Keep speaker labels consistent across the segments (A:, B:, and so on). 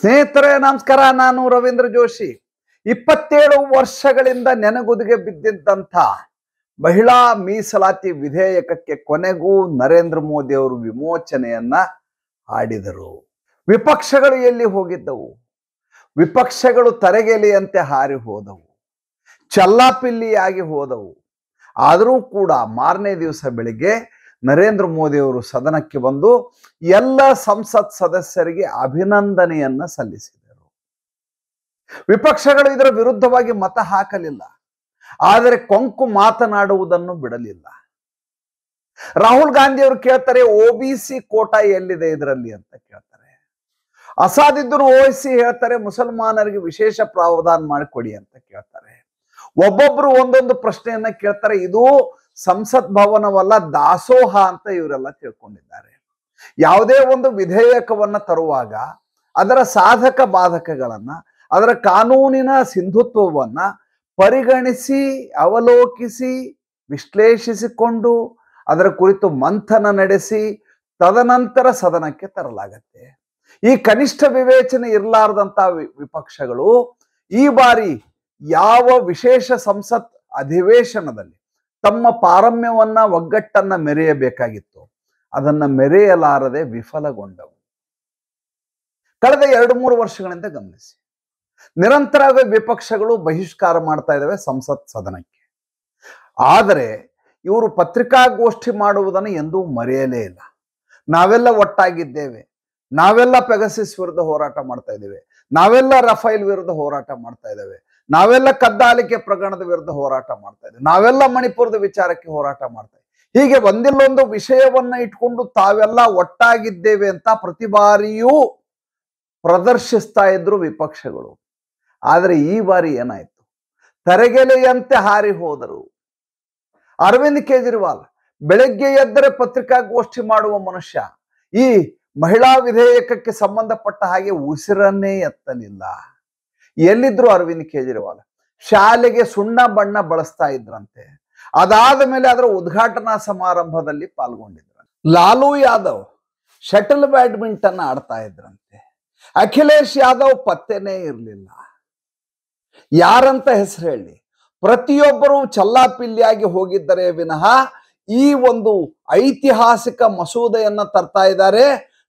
A: ಸ್ನೇಹಿತರೆ ನಮಸ್ಕಾರ ನಾನು ರವೀಂದ್ರ ಜೋಶಿ ಇಪ್ಪತ್ತೇಳು ವರ್ಷಗಳಿಂದ ನೆನಗುದಿಗೆ ಬಿದ್ದಿದ್ದಂಥ ಮಹಿಳಾ ಮೀಸಲಾತಿ ವಿಧೇಯಕಕ್ಕೆ ಕೊನೆಗೂ ನರೇಂದ್ರ ಮೋದಿ ಅವರು ವಿಮೋಚನೆಯನ್ನ ಆಡಿದರು ವಿಪಕ್ಷಗಳು ಎಲ್ಲಿ ಹೋಗಿದ್ದವು ವಿಪಕ್ಷಗಳು ತರೆಗೆಲೆಯಂತೆ ಹಾರಿ ಹೋದವು ಚಲ್ಲಾಪಿಲ್ಲಿಯಾಗಿ ಹೋದವು ಆದರೂ ಕೂಡ ಮಾರನೇ ದಿವಸ ಬೆಳಿಗ್ಗೆ ನರೇಂದ್ರ ಮೋದಿಯವರು ಸದನಕ್ಕೆ ಬಂದು ಎಲ್ಲ ಸಂಸತ್ ಸದಸ್ಯರಿಗೆ ಅಭಿನಂದನೆಯನ್ನ ಸಲ್ಲಿಸಿದರು ವಿಪಕ್ಷಗಳು ಇದರ ವಿರುದ್ಧವಾಗಿ ಮತ ಹಾಕಲಿಲ್ಲ ಆದರೆ ಕೊಂಕು ಮಾತನಾಡುವುದನ್ನು ಬಿಡಲಿಲ್ಲ ರಾಹುಲ್ ಗಾಂಧಿ ಅವರು ಕೇಳ್ತಾರೆ ಓಬಿಸಿ ಬಿ ಕೋಟಾ ಎಲ್ಲಿದೆ ಇದರಲ್ಲಿ ಅಂತ ಕೇಳ್ತಾರೆ ಅಸಾದಿದ್ದರು ಓಹಿಸಿ ಹೇಳ್ತಾರೆ ಮುಸಲ್ಮಾನರಿಗೆ ವಿಶೇಷ ಪ್ರಾವಧಾನ ಮಾಡಿಕೊಡಿ ಅಂತ ಕೇಳ್ತಾರೆ ಒಬ್ಬೊಬ್ರು ಒಂದೊಂದು ಪ್ರಶ್ನೆಯನ್ನ ಕೇಳ್ತಾರೆ ಇದು ಸಂಸತ್ ಭವನವಲ್ಲ ದಾಸೋಹ ಅಂತ ಇವರೆಲ್ಲ ತಿಳ್ಕೊಂಡಿದ್ದಾರೆ ಯಾವುದೇ ಒಂದು ವಿಧೇಯಕವನ್ನ ತರುವಾಗ ಅದರ ಸಾಧಕ ಬಾಧಕಗಳನ್ನ ಅದರ ಕಾನೂನಿನ ಸಿಂಧುತ್ವವನ್ನ ಪರಿಗಣಿಸಿ ಅವಲೋಕಿಸಿ ವಿಶ್ಲೇಷಿಸಿಕೊಂಡು ಅದರ ಕುರಿತು ಮಂಥನ ನಡೆಸಿ ತದನಂತರ ಸದನಕ್ಕೆ ತರಲಾಗತ್ತೆ ಈ ಕನಿಷ್ಠ ವಿವೇಚನೆ ಇರಲಾರದಂತಹ ವಿಪಕ್ಷಗಳು ಈ ಬಾರಿ ಯಾವ ವಿಶೇಷ ಸಂಸತ್ ಅಧಿವೇಶನದಲ್ಲಿ ತಮ್ಮ ಪಾರಮ್ಯವನ್ನ ಒಗ್ಗಟ್ಟನ್ನ ಮೆರೆಯಬೇಕಾಗಿತ್ತು ಅದನ್ನ ಮೆರೆಯಲಾರದೆ ವಿಫಲಗೊಂಡವು ಕಳೆದ ಎರಡು ಮೂರು ವರ್ಷಗಳಿಂದ ಗಮನಿಸಿ ನಿರಂತರವೇ ವಿಪಕ್ಷಗಳು ಬಹಿಷ್ಕಾರ ಮಾಡ್ತಾ ಇದಾವೆ ಸಂಸತ್ ಸದನಕ್ಕೆ ಆದರೆ ಇವರು ಪತ್ರಿಕಾಗೋಷ್ಠಿ ಮಾಡುವುದನ್ನು ಎಂದೂ ಮರೆಯಲೇ ಇಲ್ಲ ನಾವೆಲ್ಲ ಒಟ್ಟಾಗಿದ್ದೇವೆ ನಾವೆಲ್ಲ ಪೆಗಸಿಸ್ ವಿರುದ್ಧ ಹೋರಾಟ ಮಾಡ್ತಾ ಇದ್ದೇವೆ ನಾವೆಲ್ಲ ರಫೈಲ್ ವಿರುದ್ಧ ಹೋರಾಟ ಮಾಡ್ತಾ ಇದ್ದೇವೆ ನಾವೆಲ್ಲ ಕದ್ದಾಲಿಕೆ ಪ್ರಕರಣದ ವಿರುದ್ಧ ಹೋರಾಟ ಮಾಡ್ತಾ ಇದ್ದೀವಿ ನಾವೆಲ್ಲ ಮಣಿಪುರದ ವಿಚಾರಕ್ಕೆ ಹೋರಾಟ ಮಾಡ್ತಾ ಇದ್ದೀವಿ ಹೀಗೆ ಒಂದಿಲ್ಲೊಂದು ವಿಷಯವನ್ನ ಇಟ್ಕೊಂಡು ತಾವೆಲ್ಲ ಒಟ್ಟಾಗಿದ್ದೇವೆ ಅಂತ ಪ್ರತಿ ಬಾರಿಯೂ ಪ್ರದರ್ಶಿಸ್ತಾ ಇದ್ರು ವಿಪಕ್ಷಗಳು ಆದರೆ ಈ ಬಾರಿ ಏನಾಯ್ತು ತರಗೆಲೆಯಂತೆ ಹಾರಿ ಹೋದರು ಅರವಿಂದ್ ಕೇಜ್ರಿವಾಲ್ ಬೆಳಗ್ಗೆ ಎದ್ದರೆ ಪತ್ರಿಕಾಗೋಷ್ಠಿ ಮಾಡುವ ಮನುಷ್ಯ ಈ ಮಹಿಳಾ ವಿಧೇಯಕಕ್ಕೆ ಸಂಬಂಧಪಟ್ಟ ಹಾಗೆ ಉಸಿರನ್ನೇ ಎತ್ತಲಿಲ್ಲ ಎಲ್ಲಿದ್ರು ಅರವಿಂದ್ ಕೇಜ್ರಿವಾಲ್ ಶಾಲೆಗೆ ಸುಣ್ಣ ಬಣ್ಣ ಬಳಸ್ತಾ ಇದ್ರಂತೆ ಅದಾದ ಮೇಲೆ ಅದರ ಉದ್ಘಾಟನಾ ಸಮಾರಂಭದಲ್ಲಿ ಪಾಲ್ಗೊಂಡಿದ್ರು ಲಾಲು ಯಾದವ್ ಶಟಲ್ ಬ್ಯಾಡ್ಮಿಂಟನ್ ಆಡ್ತಾ ಇದ್ರಂತೆ ಅಖಿಲೇಶ್ ಯಾದವ್ ಪತ್ತೆನೇ ಇರಲಿಲ್ಲ ಯಾರಂತ ಹೆಸರು ಹೇಳಿ ಪ್ರತಿಯೊಬ್ಬರೂ ಚಲ್ಲಾಪಿಲ್ಲಿಯಾಗಿ ಹೋಗಿದ್ದರೆ ವಿನಃ ಈ ಒಂದು ಐತಿಹಾಸಿಕ ಮಸೂದೆಯನ್ನ ತರ್ತಾ ಇದ್ದಾರೆ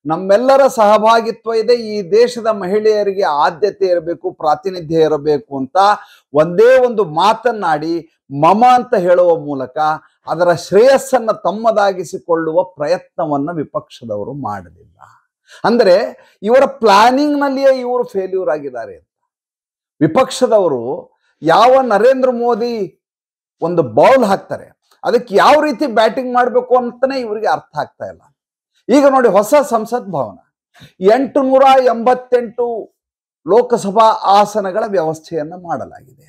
A: ನಮ್ಮೆಲ್ಲರ ಸಹಭಾಗಿತ್ವ ಇದೆ ಈ ದೇಶದ ಮಹಿಳೆಯರಿಗೆ ಆದ್ಯತೆ ಇರಬೇಕು ಪ್ರಾತಿನಿಧ್ಯ ಇರಬೇಕು ಅಂತ ಒಂದೇ ಒಂದು ಮಾತನ್ನಾಡಿ ಮಮ ಅಂತ ಹೇಳುವ ಮೂಲಕ ಅದರ ಶ್ರೇಯಸ್ಸನ್ನು ತಮ್ಮದಾಗಿಸಿಕೊಳ್ಳುವ ಪ್ರಯತ್ನವನ್ನು ವಿಪಕ್ಷದವರು ಮಾಡಲಿಲ್ಲ ಅಂದರೆ ಇವರ ಪ್ಲಾನಿಂಗ್ನಲ್ಲಿಯೇ ಇವರು ಫೇಲ್ಯೂರ್ ಆಗಿದ್ದಾರೆ ಅಂತ ವಿಪಕ್ಷದವರು ಯಾವ ನರೇಂದ್ರ ಮೋದಿ ಒಂದು ಬೌಲ್ ಹಾಕ್ತಾರೆ ಅದಕ್ಕೆ ಯಾವ ರೀತಿ ಬ್ಯಾಟಿಂಗ್ ಮಾಡಬೇಕು ಅಂತಲೇ ಇವರಿಗೆ ಅರ್ಥ ಆಗ್ತಾ ಇಲ್ಲ ಈಗ ನೋಡಿ ಹೊಸ ಸಂಸತ್ ಭವನ ಎಂಟು ನೂರ ಎಂಬತ್ತೆಂಟು ಲೋಕಸಭಾ ಆಸನಗಳ ವ್ಯವಸ್ಥೆಯನ್ನು ಮಾಡಲಾಗಿದೆ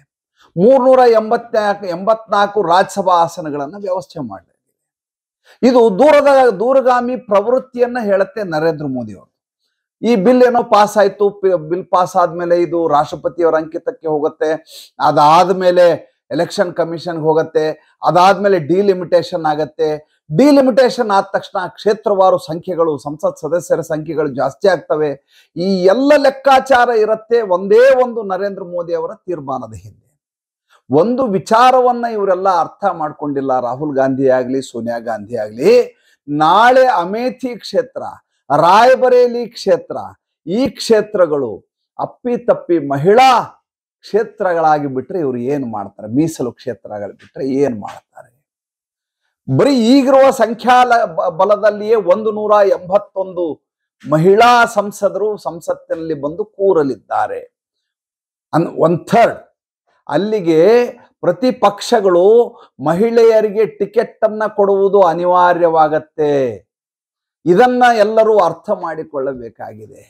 A: ಮೂರ್ನೂರ ಎಂಬತ್ನಾಲ್ಕು ಎಂಬತ್ನಾಲ್ಕು ರಾಜ್ಯಸಭಾ ಆಸನಗಳನ್ನು ವ್ಯವಸ್ಥೆ ಮಾಡಲಾಗಿದೆ ಇದು ದೂರದ ದೂರಗಾಮಿ ಪ್ರವೃತ್ತಿಯನ್ನ ಹೇಳುತ್ತೆ ನರೇಂದ್ರ ಮೋದಿ ಅವರು ಈ ಬಿಲ್ ಏನೋ ಪಾಸ್ ಆಯ್ತು ಬಿಲ್ ಪಾಸ್ ಆದ್ಮೇಲೆ ಇದು ರಾಷ್ಟ್ರಪತಿಯವರ ಅಂಕಿತಕ್ಕೆ ಹೋಗುತ್ತೆ ಅದಾದ್ಮೇಲೆ ಎಲೆಕ್ಷನ್ ಕಮಿಷನ್ಗೆ ಹೋಗುತ್ತೆ ಅದಾದ್ಮೇಲೆ ಡಿಲಿಮಿಟೇಷನ್ ಆಗತ್ತೆ ಡಿಲಿಮಿಟೇಷನ್ ಆದ ತಕ್ಷಣ ಕ್ಷೇತ್ರವಾರು ಸಂಖ್ಯೆಗಳು ಸಂಸತ್ ಸದಸ್ಯರ ಸಂಖ್ಯೆಗಳು ಜಾಸ್ತಿ ಆಗ್ತವೆ ಈ ಎಲ್ಲ ಲೆಕ್ಕಾಚಾರ ಇರುತ್ತೆ ಒಂದೇ ಒಂದು ನರೇಂದ್ರ ಮೋದಿ ಅವರ ತೀರ್ಮಾನದ ಹಿಂದೆ ಒಂದು ವಿಚಾರವನ್ನ ಇವರೆಲ್ಲ ಅರ್ಥ ಮಾಡ್ಕೊಂಡಿಲ್ಲ ರಾಹುಲ್ ಗಾಂಧಿ ಆಗಲಿ ಸೋನಿಯಾ ಗಾಂಧಿ ಆಗಲಿ ನಾಳೆ ಅಮೇಥಿ ಕ್ಷೇತ್ರ ರಾಯಬರೇಲಿ ಕ್ಷೇತ್ರ ಈ ಕ್ಷೇತ್ರಗಳು ಅಪ್ಪಿ ತಪ್ಪಿ ಮಹಿಳಾ ಕ್ಷೇತ್ರಗಳಾಗಿ ಬಿಟ್ರೆ ಇವರು ಏನು ಮಾಡ್ತಾರೆ ಮೀಸಲು ಕ್ಷೇತ್ರಗಳು ಬಿಟ್ರೆ ಏನು ಮಾಡ್ತಾರೆ ಬರೀ ಈಗಿರುವ ಸಂಖ್ಯಾ ಬಲದಲ್ಲಿಯೇ ಒಂದು ನೂರ ಎಂಬತ್ತೊಂದು ಮಹಿಳಾ ಸಂಸದರು ಸಂಸತ್ತಿನಲ್ಲಿ ಬಂದು ಕೂರಲಿದ್ದಾರೆ ಅನ್ ಒನ್ ಥರ್ಡ್ ಅಲ್ಲಿಗೆ ಪ್ರತಿಪಕ್ಷಗಳು ಮಹಿಳೆಯರಿಗೆ ಟಿಕೆಟ್ ಅನ್ನ ಕೊಡುವುದು ಅನಿವಾರ್ಯವಾಗತ್ತೆ ಇದನ್ನ ಎಲ್ಲರೂ ಅರ್ಥ ಮಾಡಿಕೊಳ್ಳಬೇಕಾಗಿದೆ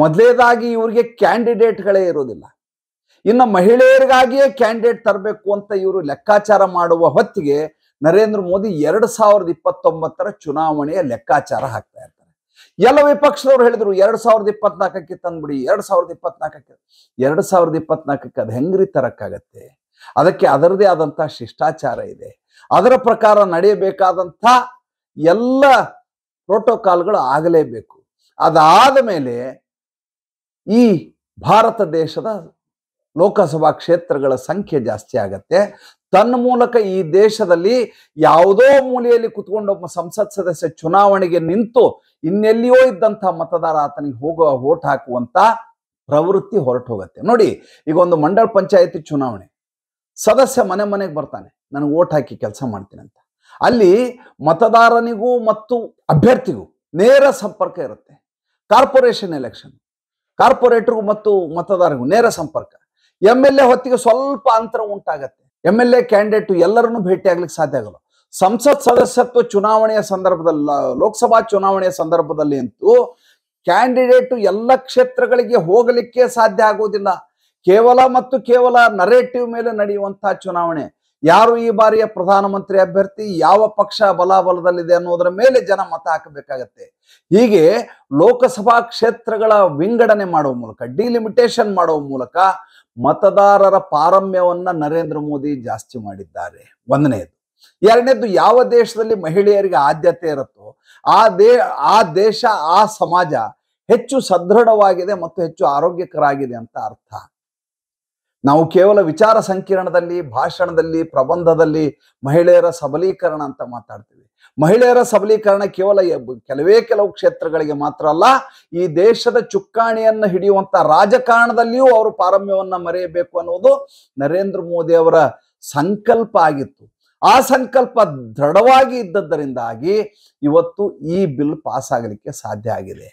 A: ಮೊದಲೇದಾಗಿ ಇವರಿಗೆ ಕ್ಯಾಂಡಿಡೇಟ್ಗಳೇ ಇರೋದಿಲ್ಲ ಇನ್ನು ಮಹಿಳೆಯರಿಗಾಗಿಯೇ ಕ್ಯಾಂಡಿಡೇಟ್ ತರಬೇಕು ಅಂತ ಇವರು ಲೆಕ್ಕಾಚಾರ ಮಾಡುವ ಹೊತ್ತಿಗೆ ನರೇಂದ್ರ ಮೋದಿ ಎರಡ್ ಸಾವಿರದ ಇಪ್ಪತ್ತೊಂಬತ್ತರ ಚುನಾವಣೆಯ ಲೆಕ್ಕಾಚಾರ ಹಾಕ್ತಾ ಇರ್ತಾರೆ ಎಲ್ಲ ವಿಪಕ್ಷದವ್ರು ಹೇಳಿದ್ರು ಎರಡ್ ಸಾವಿರದ ಇಪ್ಪತ್ನಾಲ್ಕಕ್ಕೆ ತಂದ್ಬಿಡಿ ಎರಡ್ ಸಾವಿರದ ಇಪ್ಪತ್ನಾಲ್ಕಕ್ಕೆ ಎರಡ್ ಸಾವಿರದ ಇಪ್ಪತ್ನಾಲ್ಕಕ್ಕೆ ಅದು ಹೆಂಗ್ರಿ ತರಕ್ಕಾಗತ್ತೆ ಅದಕ್ಕೆ ಅದರದೇ ಆದಂತಹ ಶಿಷ್ಟಾಚಾರ ಇದೆ ಅದರ ಪ್ರಕಾರ ನಡೆಯಬೇಕಾದಂಥ ಎಲ್ಲ ಪ್ರೋಟೋಕಾಲ್ಗಳು ಆಗಲೇಬೇಕು ಅದಾದ ಮೇಲೆ ಈ ಭಾರತ ದೇಶದ ಲೋಕಸಭಾ ಕ್ಷೇತ್ರಗಳ ಸಂಖ್ಯೆ ಜಾಸ್ತಿ ಆಗತ್ತೆ ತನ್ನ ಮೂಲಕ ಈ ದೇಶದಲ್ಲಿ ಯಾವುದೋ ಮೂಲೆಯಲ್ಲಿ ಕುತ್ಕೊಂಡು ಒಬ್ಬ ಸಂಸತ್ ಸದಸ್ಯ ಚುನಾವಣೆಗೆ ನಿಂತು ಇನ್ನೆಲ್ಲಿಯೋ ಇದ್ದಂಥ ಮತದಾರ ಆತನಿಗೆ ಹೋಗುವ ವೋಟ್ ಹಾಕುವಂತ ಪ್ರವೃತ್ತಿ ಹೊರಟು ಹೋಗುತ್ತೆ ನೋಡಿ ಈಗ ಒಂದು ಮಂಡಳ ಪಂಚಾಯತಿ ಚುನಾವಣೆ ಸದಸ್ಯ ಮನೆ ಮನೆಗೆ ಬರ್ತಾನೆ ನನಗೆ ಓಟ್ ಹಾಕಿ ಕೆಲಸ ಮಾಡ್ತೀನಿ ಅಂತ ಅಲ್ಲಿ ಮತದಾರನಿಗೂ ಮತ್ತು ಅಭ್ಯರ್ಥಿಗೂ ನೇರ ಸಂಪರ್ಕ ಇರುತ್ತೆ ಕಾರ್ಪೊರೇಷನ್ ಎಲೆಕ್ಷನ್ ಕಾರ್ಪೊರೇಟ್ರಿಗೂ ಮತ್ತು ಮತದಾರರಿಗೂ ನೇರ ಸಂಪರ್ಕ ಎಮ್ ಎಲ್ ಎ ಹೊತ್ತಿಗೆ ಸ್ವಲ್ಪ ಅಂತರ ಉಂಟಾಗತ್ತೆ ಎಮ್ ಎಲ್ ಎ ಕ್ಯಾಂಡಿಡೇಟ್ ಎಲ್ಲರನ್ನು ಭೇಟಿ ಆಗ್ಲಿಕ್ಕೆ ಸಾಧ್ಯ ಆಗಲ್ಲ ಸಂಸತ್ ಸದಸ್ಯತ್ವ ಚುನಾವಣೆಯ ಸಂದರ್ಭದಲ್ಲಿ ಲೋಕಸಭಾ ಚುನಾವಣೆಯ ಸಂದರ್ಭದಲ್ಲಿ ಅಂತೂ ಕ್ಯಾಂಡಿಡೇಟ್ ಎಲ್ಲ ಕ್ಷೇತ್ರಗಳಿಗೆ ಹೋಗಲಿಕ್ಕೆ ಸಾಧ್ಯ ಆಗುವುದಿಲ್ಲ ಕೇವಲ ಮತ್ತು ಕೇವಲ ನರೇಟಿವ್ ಮೇಲೆ ನಡೆಯುವಂತಹ ಚುನಾವಣೆ ಯಾರು ಈ ಬಾರಿಯ ಪ್ರಧಾನಮಂತ್ರಿ ಅಭ್ಯರ್ಥಿ ಯಾವ ಪಕ್ಷ ಬಲಾಬಲದಲ್ಲಿದೆ ಅನ್ನೋದರ ಮೇಲೆ ಜನ ಮತ ಹಾಕಬೇಕಾಗತ್ತೆ ಹೀಗೆ ಲೋಕಸಭಾ ಕ್ಷೇತ್ರಗಳ ವಿಂಗಡಣೆ ಮಾಡುವ ಮೂಲಕ ಡಿಲಿಮಿಟೇಷನ್ ಮಾಡುವ ಮೂಲಕ ಮತದಾರರ ಪಾರಮ್ಯವನ್ನ ನರೇಂದ್ರ ಮೋದಿ ಜಾಸ್ತಿ ಮಾಡಿದ್ದಾರೆ ಒಂದನೇದು ಎರಡನೇದು ಯಾವ ದೇಶದಲ್ಲಿ ಮಹಿಳೆಯರಿಗೆ ಆದ್ಯತೆ ಇರುತ್ತೋ ಆ ದೇ ಆ ದೇಶ ಆ ಸಮಾಜ ಹೆಚ್ಚು ಸದೃಢವಾಗಿದೆ ಮತ್ತು ಹೆಚ್ಚು ಆರೋಗ್ಯಕರಾಗಿದೆ ಅಂತ ಅರ್ಥ ನಾವು ಕೇವಲ ವಿಚಾರ ಸಂಕಿರಣದಲ್ಲಿ ಭಾಷಣದಲ್ಲಿ ಪ್ರಬಂಧದಲ್ಲಿ ಮಹಿಳೆಯರ ಸಬಲೀಕರಣ ಅಂತ ಮಾತಾಡ್ತೀವಿ ಮಹಿಳೆಯರ ಸಬಲೀಕರಣ ಕೇವಲ ಕೆಲವೇ ಕೆಲವು ಕ್ಷೇತ್ರಗಳಿಗೆ ಮಾತ್ರ ಅಲ್ಲ ಈ ದೇಶದ ಚುಕ್ಕಾಣಿಯನ್ನು ಹಿಡಿಯುವಂತ ರಾಜಕಾರಣದಲ್ಲಿಯೂ ಅವರು ಪಾರಮ್ಯವನ್ನ ಮರೆಯಬೇಕು ಅನ್ನೋದು ನರೇಂದ್ರ ಮೋದಿ ಅವರ ಸಂಕಲ್ಪ ಆಗಿತ್ತು ಆ ಸಂಕಲ್ಪ ದೃಢವಾಗಿ ಇದ್ದದ್ದರಿಂದಾಗಿ ಇವತ್ತು ಈ ಬಿಲ್ ಪಾಸ್ ಆಗಲಿಕ್ಕೆ ಸಾಧ್ಯ ಆಗಿದೆ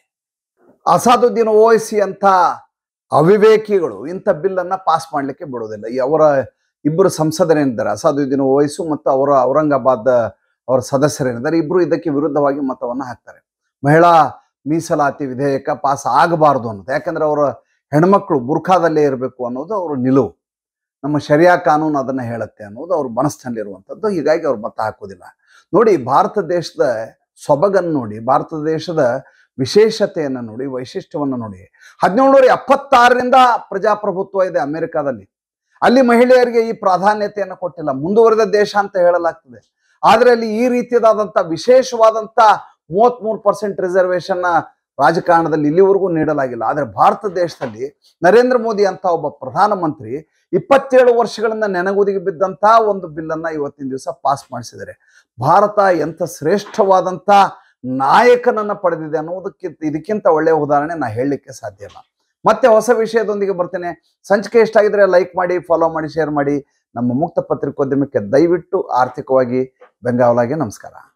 A: ಅಸಾದುದ್ದೀನ್ ಓಯಿಸಿ ಅಂತ ಅವಿವೇಕಿಗಳು ಇಂಥ ಬಿಲ್ಲನ್ನು ಪಾಸ್ ಮಾಡಲಿಕ್ಕೆ ಬಿಡೋದಿಲ್ಲ ಈ ಅವರ ಇಬ್ಬರು ಸಂಸದರೇನಿದ್ದಾರೆ ಅಸಾದುದ್ದೀನ್ ವಯಸ್ಸು ಮತ್ತು ಅವರ ಔರಂಗಾಬಾದ್ ಅವರ ಸದಸ್ಯರೇನಿದ್ದಾರೆ ಇಬ್ಬರು ಇದಕ್ಕೆ ವಿರುದ್ಧವಾಗಿ ಮತವನ್ನು ಹಾಕ್ತಾರೆ ಮಹಿಳಾ ಮೀಸಲಾತಿ ವಿಧೇಯಕ ಪಾಸ್ ಆಗಬಾರ್ದು ಅನ್ನೋದು ಯಾಕಂದ್ರೆ ಅವರ ಹೆಣ್ಮಕ್ಳು ಬುರ್ಖಾದಲ್ಲೇ ಇರಬೇಕು ಅನ್ನೋದು ಅವರ ನಿಲುವು ನಮ್ಮ ಶರಿಯಾ ಕಾನೂನು ಅದನ್ನು ಹೇಳುತ್ತೆ ಅನ್ನೋದು ಅವ್ರ ಮನಸ್ಸಿನಲ್ಲಿರುವಂಥದ್ದು ಹೀಗಾಗಿ ಅವ್ರು ಮತ ಹಾಕೋದಿಲ್ಲ ನೋಡಿ ಭಾರತ ದೇಶದ ಸೊಬಗನ್ನು ನೋಡಿ ಭಾರತ ದೇಶದ ವಿಶೇಷತೆಯನ್ನು ನೋಡಿ ವೈಶಿಷ್ಟ್ಯವನ್ನು ನೋಡಿ ನೂರ ಎಪ್ಪತ್ತಾರರಿಂದ ಪ್ರಜಾಪ್ರಭುತ್ವ ಇದೆ ಅಮೆರಿಕಾದಲ್ಲಿ ಅಲ್ಲಿ ಮಹಿಳೆಯರಿಗೆ ಈ ಪ್ರಾಧಾನ್ಯತೆಯನ್ನು ಕೊಟ್ಟಿಲ್ಲ ಮುಂದುವರೆದ ದೇಶ ಅಂತ ಹೇಳಲಾಗ್ತದೆ ಆದ್ರೆ ಅಲ್ಲಿ ಈ ರೀತಿಯದಾದಂಥ ವಿಶೇಷವಾದಂತ ಮೂವತ್ತ್ಮೂರು ಪರ್ಸೆಂಟ್ ರಿಸರ್ವೇಷನ್ನ ರಾಜಕಾರಣದಲ್ಲಿ ಇಲ್ಲಿವರೆಗೂ ನೀಡಲಾಗಿಲ್ಲ ಆದ್ರೆ ಭಾರತ ದೇಶದಲ್ಲಿ ನರೇಂದ್ರ ಮೋದಿ ಅಂತ ಒಬ್ಬ ಪ್ರಧಾನಮಂತ್ರಿ ಇಪ್ಪತ್ತೇಳು ವರ್ಷಗಳಿಂದ ನೆನಗುದಿಗೆ ಬಿದ್ದಂಥ ಒಂದು ಬಿಲ್ಲನ್ನು ಇವತ್ತಿನ ದಿವಸ ಪಾಸ್ ಮಾಡಿಸಿದ್ದಾರೆ ಭಾರತ ಎಂಥ ಶ್ರೇಷ್ಠವಾದಂತ ನಾಯಕನನ್ನ ಪಡೆದಿದೆ ಅನ್ನೋದಕ್ಕಿಂತ ಇದಕ್ಕಿಂತ ಒಳ್ಳೆಯ ಉದಾಹರಣೆ ನಾ ಹೇಳಲಿಕ್ಕೆ ಸಾಧ್ಯ ಇಲ್ಲ ಮತ್ತೆ ಹೊಸ ವಿಷಯದೊಂದಿಗೆ ಬರ್ತೇನೆ ಸಂಚಿಕೆ ಎಷ್ಟಾಗಿದ್ರೆ ಲೈಕ್ ಮಾಡಿ ಫಾಲೋ ಮಾಡಿ ಶೇರ್ ಮಾಡಿ ನಮ್ಮ ಮುಕ್ತ ಪತ್ರಿಕೋದ್ಯಮಕ್ಕೆ ದಯವಿಟ್ಟು ಆರ್ಥಿಕವಾಗಿ ಬೆಂಗಾವಲಾಗಿ ನಮಸ್ಕಾರ